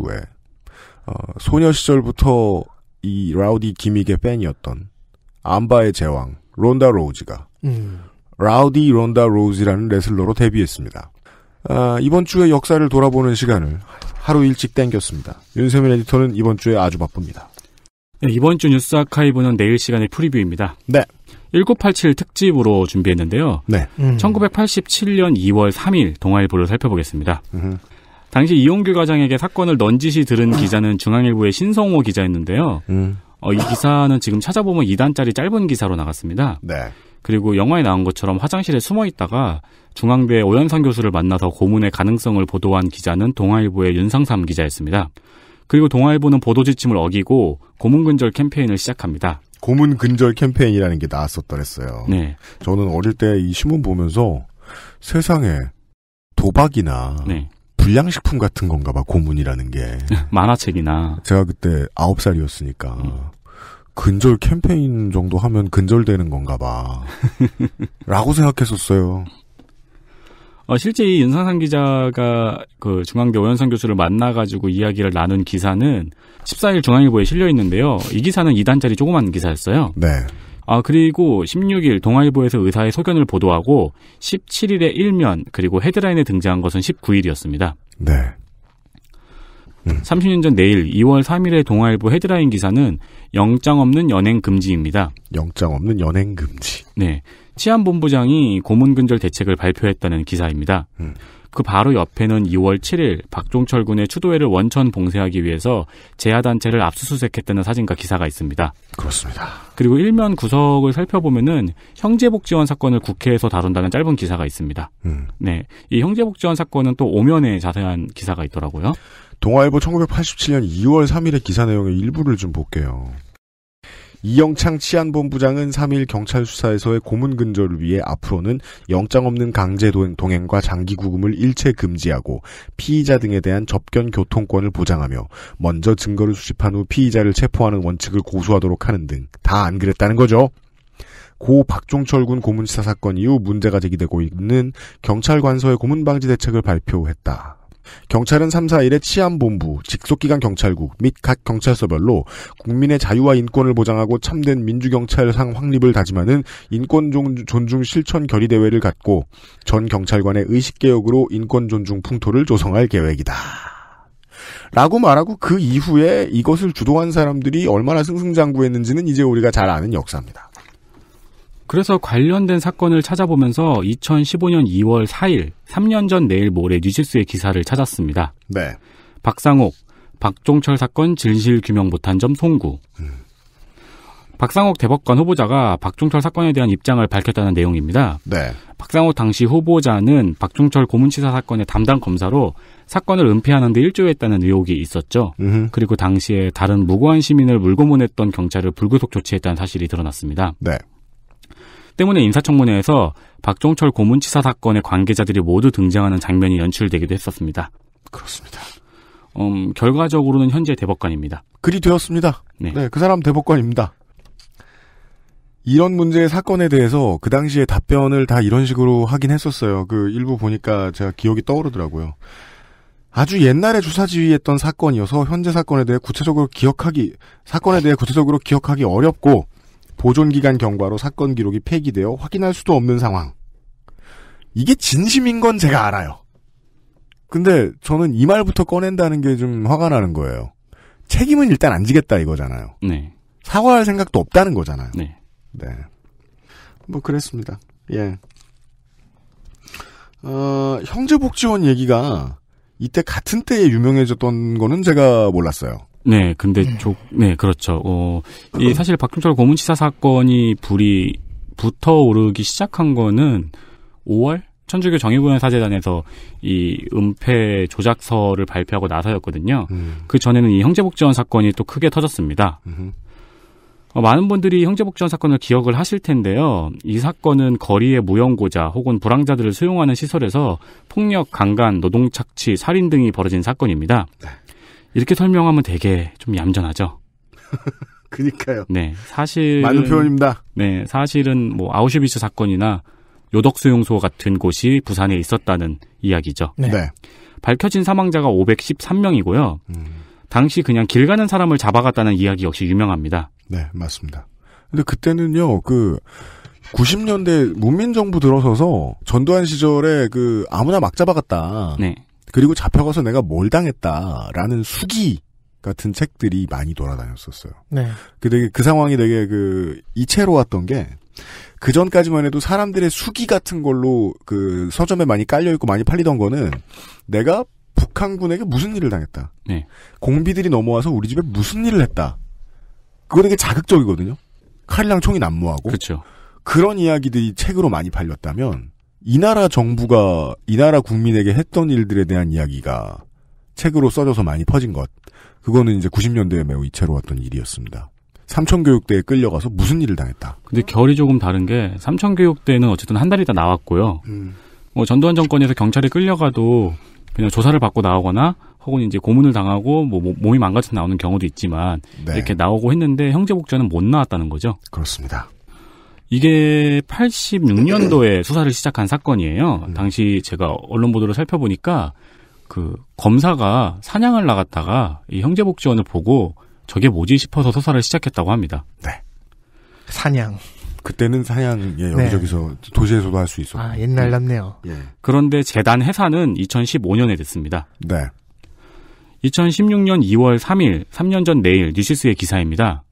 어, 소녀 시절부터 이 라우디 기믹의 팬이었던 암바의 제왕 론다 로우즈가 음. 라우디 론다 로우즈라는 레슬러로 데뷔했습니다. 아, 이번 주의 역사를 돌아보는 시간을 하루 일찍 땡겼습니다. 윤세민 에디터는 이번 주에 아주 바쁩니다. 네, 이번 주 뉴스 아카이브는 내일 시간의 프리뷰입니다. 네. 1987 특집으로 준비했는데요. 네. 음. 1987년 2월 3일 동아일보를 살펴보겠습니다. 음. 당시 이용규 과장에게 사건을 넌지시 들은 기자는 중앙일보의 신성호 기자였는데요. 음. 어, 이 기사는 지금 찾아보면 2단짜리 짧은 기사로 나갔습니다. 네. 그리고 영화에 나온 것처럼 화장실에 숨어 있다가 중앙대 오연상 교수를 만나서 고문의 가능성을 보도한 기자는 동아일보의 윤상삼 기자였습니다. 그리고 동아일보는 보도 지침을 어기고 고문근절 캠페인을 시작합니다. 고문 근절 캠페인이라는 게 나왔었더랬어요. 네. 저는 어릴 때 이 신문 보면서 세상에 도박이나 네. 불량식품 같은 건가 봐 고문이라는 게 만화책이나 제가 그때 아홉 살이었으니까 음. 근절 캠페인 정도 하면 근절되는 건가 봐 라고 생각했었어요. 어, 실제 이 윤상상 기자가 그 중앙대 오현선 교수를 만나가지고 이야기를 나눈 기사는 14일 중앙일보에 실려 있는데요. 이 기사는 2단짜리 조그만 기사였어요. 네. 아, 그리고 16일 동아일보에서 의사의 소견을 보도하고 17일에 1면 그리고 헤드라인에 등장한 것은 19일이었습니다. 네. 음. 30년 전 내일 2월 3일에 동아일보 헤드라인 기사는 영장 없는 연행 금지입니다. 영장 없는 연행 금지. 네. 치안본부장이 고문근절 대책을 발표했다는 기사입니다. 음. 그 바로 옆에는 2월 7일 박종철 군의 추도회를 원천 봉쇄하기 위해서 재야단체를 압수수색했다는 사진과 기사가 있습니다. 그렇습니다. 그리고 일면 구석을 살펴보면은 형제복지원 사건을 국회에서 다룬다는 짧은 기사가 있습니다. 음. 네. 이 형제복지원 사건은 또 오면에 자세한 기사가 있더라고요. 동아일보 1987년 2월 3일의 기사 내용의 일부를 좀 볼게요. 이영창 치안본부장은 3일 경찰 수사에서의 고문 근절을 위해 앞으로는 영장 없는 강제 동행과 장기 구금을 일체 금지하고 피의자 등에 대한 접견 교통권을 보장하며 먼저 증거를 수집한 후 피의자를 체포하는 원칙을 고수하도록 하는 등 다 안 그랬다는 거죠. 고 박종철 군 고문치사 사건 이후 문제가 제기되고 있는 경찰 관서의 고문 방지 대책을 발표했다. 경찰은 3, 4일에 치안본부, 직속기관 경찰국 및 각 경찰서별로 국민의 자유와 인권을 보장하고 참된 민주경찰상 확립을 다짐하는 인권존중 실천 결의대회를 갖고 전 경찰관의 의식개혁으로 인권존중 풍토를 조성할 계획이다. 라고 말하고 그 이후에 이것을 주도한 사람들이 얼마나 승승장구했는지는 이제 우리가 잘 아는 역사입니다. 그래서 관련된 사건을 찾아보면서 2015년 2월 4일, 3년 전 내일 모레 뉴시스의 기사를 찾았습니다. 네. 박상옥, 박종철 사건 진실 규명 못한 점 송구. 음. 박상옥 대법관 후보자가 박종철 사건에 대한 입장을 밝혔다는 내용입니다. 네. 박상옥 당시 후보자는 박종철 고문치사 사건의 담당 검사로 사건을 은폐하는 데 일조했다는 의혹이 있었죠. 음흠. 그리고 당시에 다른 무고한 시민을 물고 문했던 경찰을 불구속 조치했다는 사실이 드러났습니다. 네. 때문에 인사청문회에서 박종철 고문치사 사건의 관계자들이 모두 등장하는 장면이 연출되기도 했었습니다. 그렇습니다. 음, 결과적으로는 현재 대법관입니다. 그리 되었습니다. 네. 네, 그 사람 대법관입니다. 이런 문제의 사건에 대해서 그 당시에 답변을 다 이런 식으로 하긴 했었어요. 그 일부 보니까 제가 기억이 떠오르더라고요. 아주 옛날에 주사지휘했던 사건이어서 현재 사건에 대해 구체적으로 기억하기 사건에 대해 구체적으로 기억하기 어렵고 보존기간 경과로 사건 기록이 폐기되어 확인할 수도 없는 상황. 이게 진심인 건 제가 알아요. 근데 저는 이 말부터 꺼낸다는 게 좀 화가 나는 거예요. 책임은 일단 안 지겠다 이거잖아요. 네. 사과할 생각도 없다는 거잖아요. 네. 네. 뭐 그랬습니다. 예. 어, 형제복지원 얘기가 이때 같은 때에 유명해졌던 거는 제가 몰랐어요. 네, 근데 음. 조, 네, 그렇죠. 어, 이 사실 박중철 고문치사 사건이 불이 붙어 오르기 시작한 거는 5월 천주교 정의구현사재단에서 이 은폐 조작서를 발표하고 나서였거든요. 음. 그 전에는 이 형제복지원 사건이 또 크게 터졌습니다. 어, 많은 분들이 형제복지원 사건을 기억을 하실 텐데요. 이 사건은 거리의 무용고자 혹은 불황자들을 수용하는 시설에서 폭력, 강간, 노동착취, 살인 등이 벌어진 사건입니다. 네. 이렇게 설명하면 되게 좀 얌전하죠. 그니까요. 네, 사실 많은 표현입니다. 네, 사실은 뭐 아우슈비츠 사건이나 요덕수용소 같은 곳이 부산에 있었다는 이야기죠. 네. 네. 밝혀진 사망자가 513명이고요. 음. 당시 그냥 길 가는 사람을 잡아갔다는 이야기 역시 유명합니다. 네, 맞습니다. 근데 그때는요, 그 90년대 문민정부 들어서서 전두환 시절에 그 아무나 막 잡아갔다. 네. 그리고 잡혀가서 내가 뭘 당했다라는 수기 같은 책들이 많이 돌아다녔었어요. 네. 그 되게 그 상황이 되게 그 이채로 왔던 게 그 전까지만 해도 사람들의 수기 같은 걸로 그 서점에 많이 깔려 있고 많이 팔리던 거는 내가 북한군에게 무슨 일을 당했다. 네. 공비들이 넘어와서 우리 집에 무슨 일을 했다. 그거 되게 자극적이거든요. 칼이랑 총이 난무하고. 그렇죠. 그런 이야기들이 책으로 많이 팔렸다면 이 나라 정부가 이 나라 국민에게 했던 일들에 대한 이야기가 책으로 써져서 많이 퍼진 것. 그거는 이제 90년대에 매우 이채로 왔던 일이었습니다. 삼천교육대에 끌려가서 무슨 일을 당했다. 근데 결이 조금 다른 게 삼천교육대는 어쨌든 한 달이 다 나왔고요. 음. 뭐 전두환 정권에서 경찰에 끌려가도 그냥 조사를 받고 나오거나 혹은 이제 고문을 당하고 뭐 몸이 망가져 나오는 경우도 있지만 네. 이렇게 나오고 했는데 형제복자는 못 나왔다는 거죠. 그렇습니다. 이게 86년도에 수사를 시작한 사건이에요. 음. 당시 제가 언론 보도를 살펴보니까 그 검사가 사냥을 나갔다가 이 형제복지원을 보고 저게 뭐지 싶어서 수사를 시작했다고 합니다. 네. 사냥. 그때는 사냥 예, 네. 여기저기서 네. 도시에서도 할 수 있었고. 아, 옛날 같네요. 예. 그런데 재단 해산은 2015년에 됐습니다. 네. 2016년 2월 3일, 3년 전 내일 뉴시스의 기사입니다.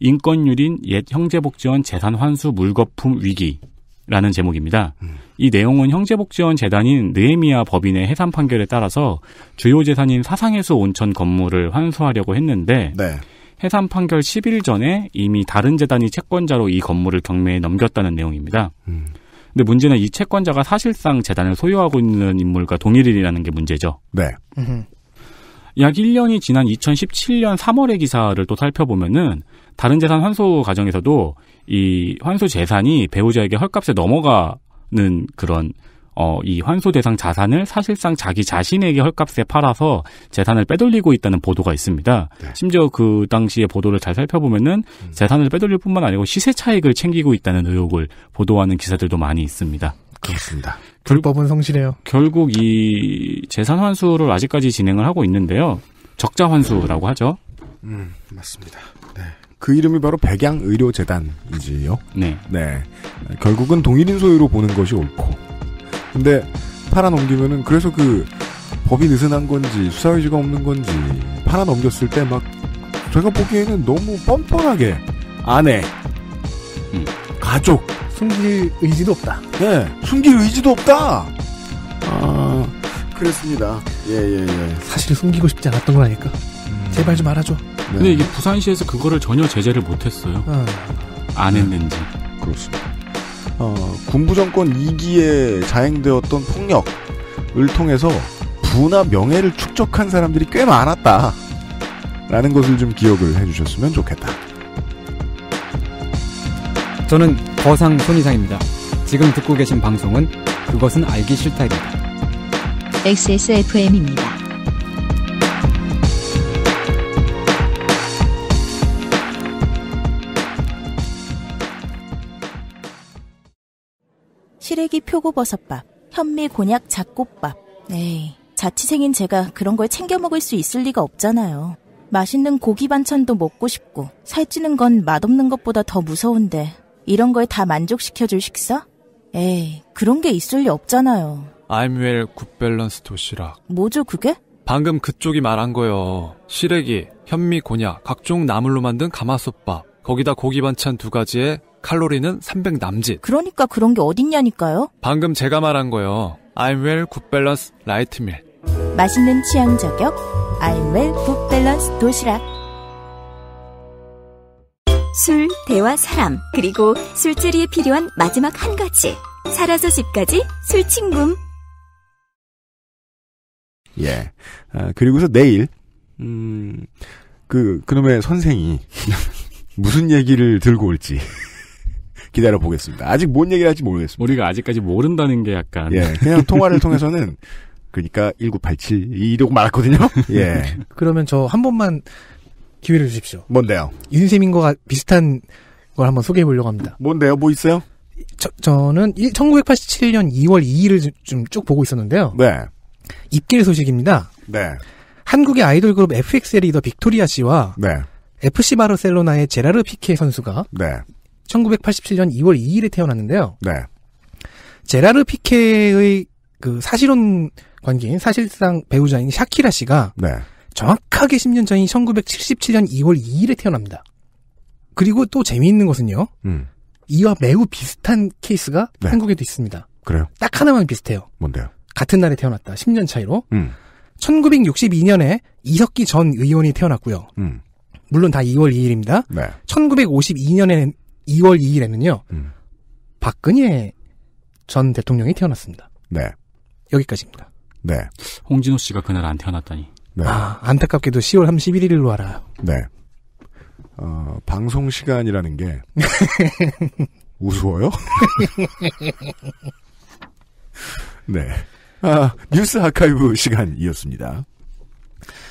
인권유린 옛 형제복지원 재산 환수 물거품 위기 라는 제목입니다. 음. 이 내용은 형제복지원 재단인 느에미아 법인의 해산 판결에 따라서 주요 재산인 사상해수 온천 건물을 환수하려고 했는데 네. 해산 판결 10일 전에 이미 다른 재단이 채권자로 이 건물을 경매에 넘겼다는 내용입니다. 음. 근데 문제는 이 채권자가 사실상 재단을 소유하고 있는 인물과 동일인이라는 게 문제죠. 네. 약 1년이 지난 2017년 3월의 기사를 또 살펴보면은 다른 재산 환소 과정에서도 이 환소 재산이 배우자에게 헐값에 넘어가는 그런 어, 이 환소 대상 자산을 사실상 자기 자신에게 헐값에 팔아서 재산을 빼돌리고 있다는 보도가 있습니다. 네. 심지어 그 당시의 보도를 잘 살펴보면은 음. 재산을 빼돌릴 뿐만 아니고 시세 차익을 챙기고 있다는 의혹을 보도하는 기사들도 많이 있습니다. 그렇습니다. 불법은 성실해요. 결국 이 재산 환수를 아직까지 진행을 하고 있는데요. 적자 환수라고 하죠. 음, 맞습니다. 그 이름이 바로 백양의료재단이지요. 네. 네. 결국은 동일인 소유로 보는 것이 옳고. 근데 팔아넘기면은 그래서 그 법이 느슨한 건지 수사 의지가 없는 건지 팔아넘겼을 때막 제가 보기에는 너무 뻔뻔하게 아내, 음. 가족 숨길 의지도 없다. 네, 숨길 의지도 없다. 아, 그랬습니다. 예, 예, 예. 사실 숨기고 싶지 않았던 거라니까. 제발 좀 알아줘. 근데 네. 이게 부산시에서 그거를 전혀 제재를 못했어요. 아. 안 네. 했는지. 그렇습니다. 어, 군부 정권 2기에 자행되었던 폭력을 통해서 부나 명예를 축적한 사람들이 꽤 많았다. 라는 것을 좀 기억을 해주셨으면 좋겠다. 저는 거상 손이상입니다. 지금 듣고 계신 방송은 그것은 알기 싫다입니다. XSFM입니다. 딸기 표고버섯밥, 현미 곤약 잡곡밥. 에이, 자취생인 제가 그런 걸 챙겨 먹을 수 있을 리가 없잖아요. 맛있는 고기 반찬도 먹고 싶고 살찌는 건 맛없는 것보다 더 무서운데 이런 걸 다 만족시켜줄 식사? 에이, 그런 게 있을 리 없잖아요. 아임웰 굿밸런스 도시락. 뭐죠 그게? 방금 그쪽이 말한 거요. 시래기, 현미, 곤약, 각종 나물로 만든 가마솥밥. 거기다 고기 반찬 두 가지에 칼로리는 300 남짓. 그러니까 그런 게 어딨냐니까요. 방금 제가 말한 거요. 알웰 굿밸런스 라이트밀. 맛있는 취향 저격 알웰 굿밸런스 도시락. 술, 대화, 사람, 그리고 술자리에 필요한 마지막 한 가지. 살아서 집까지 술친구 예. 아, 그리고서 내일, 음, 그, 그놈의 선생이 무슨 얘기를 들고 올지. 기다려 보겠습니다. 아직 뭔 얘기를 할지 모르겠습니다. 우리가 아직까지 모른다는 게 약간 예, 그냥 통화를 통해서는 그러니까 1987 이러고 말았거든요. 예. 그러면 저 한 번만 기회를 주십시오. 뭔데요? 윤세민과 비슷한 걸 한번 소개해 보려고 합니다. 뭔데요? 뭐 있어요? 저, 저는 1987년 2월 2일을 좀 쭉 보고 있었는데요. 네. 입길 소식입니다. 네. 한국의 아이돌 그룹 FX의 리더 빅토리아 씨와 네. FC 바르셀로나의 제라르 피케 선수가 네. 1987년 2월 2일에 태어났는데요. 네. 제라르 피케의 그 사실혼 관계인 사실상 배우자인 샤키라 씨가 네. 정확하게 10년 전인 1977년 2월 2일에 태어납니다. 그리고 또 재미있는 것은요. 음. 이와 매우 비슷한 케이스가 네. 한국에도 있습니다. 그래요? 딱 하나만 비슷해요. 뭔데요? 같은 날에 태어났다. 10년 차이로. 음. 1962년에 이석기 전 의원이 태어났고요. 음. 물론 다 2월 2일입니다. 네. 1952년에 는 2월 2일에는요. 음. 박근혜 전 대통령이 태어났습니다. 네. 여기까지입니다. 네. 홍진호 씨가 그날 안 태어났다니. 네. 아, 안타깝게도 10월 31일로 알아요. 네. 어, 방송 시간이라는 게 우스워요? 네. 아, 뉴스 아카이브 시간이었습니다.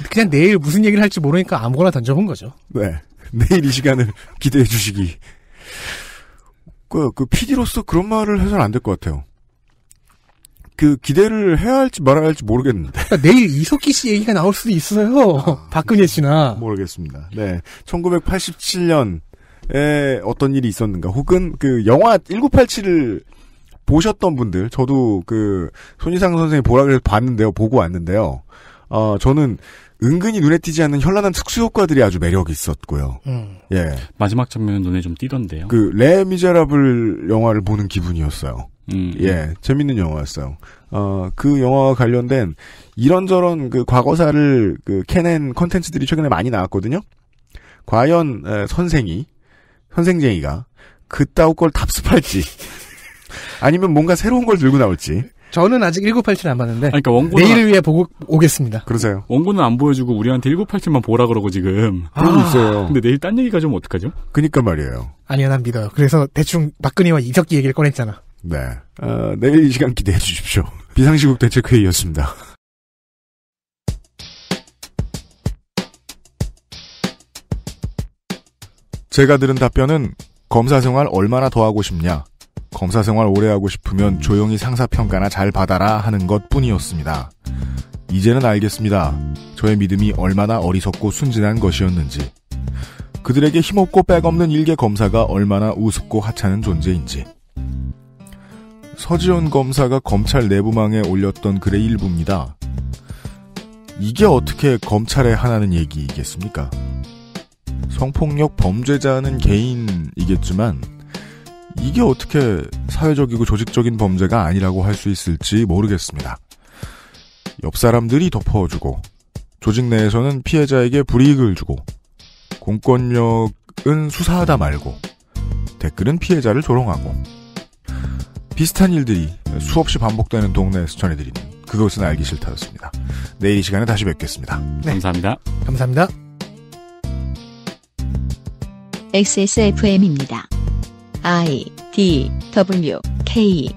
그냥 내일 무슨 얘기를 할지 모르니까 아무거나 던져본 거죠. 네. 내일 이 시간을 기대해 주시기 그, 그 PD로서 그런 말을 해서는 안 될 것 같아요. 그 기대를 해야 할지 말아야 할지 모르겠는데. 그러니까 내일 이석기 씨 얘기가 나올 수도 있어요. 아, 박근혜 씨나. 모르겠습니다. 네. 1987년에 어떤 일이 있었는가. 혹은 그 영화 1987을 보셨던 분들, 저도 그 손희상 선생님 보라 그래서 봤는데요. 보고 왔는데요. 어, 저는 은근히 눈에 띄지 않는 현란한 특수 효과들이 아주 매력이 있었고요. 음. 예. 마지막 장면은 눈에 좀 띄던데요. 그 레미제라블 영화를 보는 기분이었어요. 음. 예, 재밌는 영화였어요. 어, 그 영화와 관련된 이런저런 그 과거사를 그 캐낸 컨텐츠들이 최근에 많이 나왔거든요. 과연 에, 선생이 선생쟁이가 그따오걸 답습할지 아니면 뭔가 새로운 걸 들고 나올지 저는 아직 1987안 봤는데. 아니, 그러니까 원고 내일 아- 위해 보고 오겠습니다. 그러세요. 원고는 안 보여주고 우리한테 1987만 보라 그러고 지금. 그럼 아. 있어요. 근데 내일 딴 얘기가 좀 어떡하죠? 그니까 말이에요. 아니요, 난 믿어요. 그래서 대충 박근혜와 이석기 얘기를 꺼냈잖아. 네. 어, 내일 이 시간 기대해 주십시오. 비상시국 대책회의였습니다. 제가 들은 답변은 검사 생활 얼마나 더 하고 싶냐? 검사 생활 오래 하고 싶으면 조용히 상사 평가나 잘 받아라 하는 것 뿐이었습니다. 이제는 알겠습니다. 저의 믿음이 얼마나 어리석고 순진한 것이었는지. 그들에게 힘없고 빽없는 일개 검사가 얼마나 우습고 하찮은 존재인지. 서지현 검사가 검찰 내부망에 올렸던 글의 일부입니다. 이게 어떻게 검찰에 하나는 얘기이겠습니까? 성폭력 범죄자는 개인이겠지만 이게 어떻게 사회적이고 조직적인 범죄가 아니라고 할 수 있을지 모르겠습니다. 옆 사람들이 덮어주고 조직 내에서는 피해자에게 불이익을 주고 공권력은 수사하다 말고 댓글은 피해자를 조롱하고 비슷한 일들이 수없이 반복되는 동네에서 전해드리는 그것은 알기 싫다였습니다. 내일 이 시간에 다시 뵙겠습니다. 네. 감사합니다. 감사합니다. XSFM입니다. I D W K